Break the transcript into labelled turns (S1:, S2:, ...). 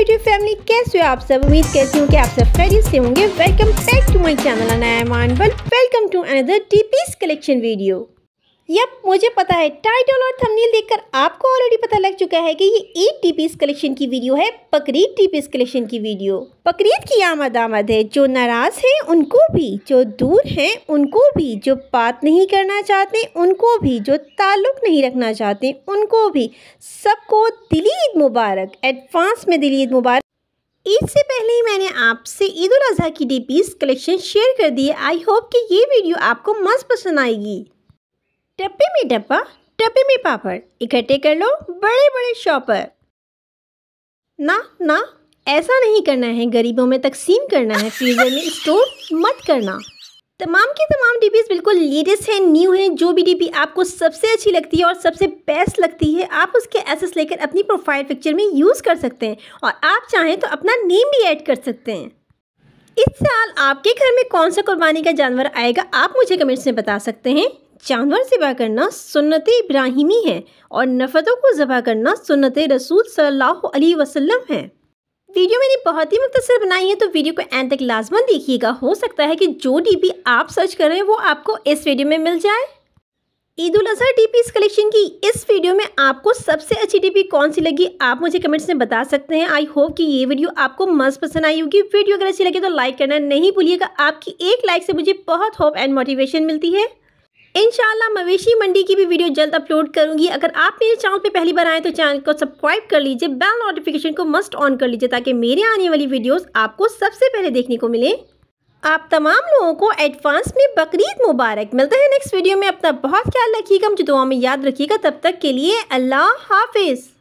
S1: YouTube family कैसे हो आप सब उम्मीद करती हूँ कि आप सब खैरियत से होंगे welcome back to my channel अनायमान welcome to another T piece collection video yup मुझे पता है टाइटल और थंबनेल देखकर आपको ऑलरेडी पता लग चुका है कि ये ईद टी पीस कलेक्शन की वीडियो है बकरीद टी पीस कलेक्शन की वीडियो बकरीद की आमद आमद है जो नाराज़ हैं उनको भी जो दूर हैं उनको भी जो बात नहीं करना चाहते उनको भी जो ताल्लुक नहीं रखना चाहते उनको भी सबको दिली ईद मुबारक एडवांस में दिली ईद मुबारक ईद से पहले ही मैंने आपसे ईद उल अजहा की डी पीस कलेक्शन शेयर कर दी है आई होप कि ये वीडियो आपको मस्त पसंद आएगी टप्पे में डब्बा डब्बे में पापड़ इकट्ठे कर लो बड़े बड़े शॉपर ना ना ऐसा नहीं करना है गरीबों में तकसीम करना है फ्रीजर में स्टोर मत करना तमाम के तमाम डिब्बीज बिल्कुल लेटेस्ट हैं न्यू हैं जो भी डिब्बी आपको सबसे अच्छी लगती है और सबसे बेस्ट लगती है आप उसके एसेस लेकर अपनी प्रोफाइल पिक्चर में यूज़ कर सकते हैं और आप चाहें तो अपना नेम भी ऐड कर सकते हैं इस साल आपके घर में कौन सा कुर्बानी का जानवर आएगा आप मुझे कमेंट्स में बता सकते हैं जानवर ज़बा करना सुन्नत इब्राहिमी है और नफ़रतों को ज़बा करना सुन्नत रसूल सल्लल्लाहु अलैहि वसल्लम है वीडियो मैंने बहुत ही मुख्तर बनाई है तो वीडियो को एंड तक लाजमन देखिएगा हो सकता है कि जो टीपी आप सर्च कर रहे हैं वो आपको इस वीडियो में मिल जाए ईद उल डी इस कलेक्शन की इस वीडियो में आपको सबसे अच्छी टीपी कौन सी लगी आप मुझे कमेंट्स में बता सकते हैं आई होप कि ये वीडियो आपको मस्त पसंद आई होगी वीडियो अगर अच्छी लगे तो लाइक करना नहीं भूलिएगा आपकी एक लाइक से मुझे बहुत होप एंड मोटिवेशन मिलती है इनशाला मवेशी मंडी की भी वीडियो जल्द अपलोड करूंगी अगर आप मेरे चैनल पे पहली बार आए तो चैनल को सब्सक्राइब कर लीजिए बेल नोटिफिकेशन को मस्ट ऑन कर लीजिए ताकि मेरे आने वाली वीडियोस आपको सबसे पहले देखने को मिले आप तमाम लोगों को एडवांस में बकरीद मुबारक मिलता है नेक्स्ट वीडियो में अपना बहुत ख्याल रखिएगा मुझे दुआ में याद रखिएगा तब तक के लिए अल्लाह हाफिज़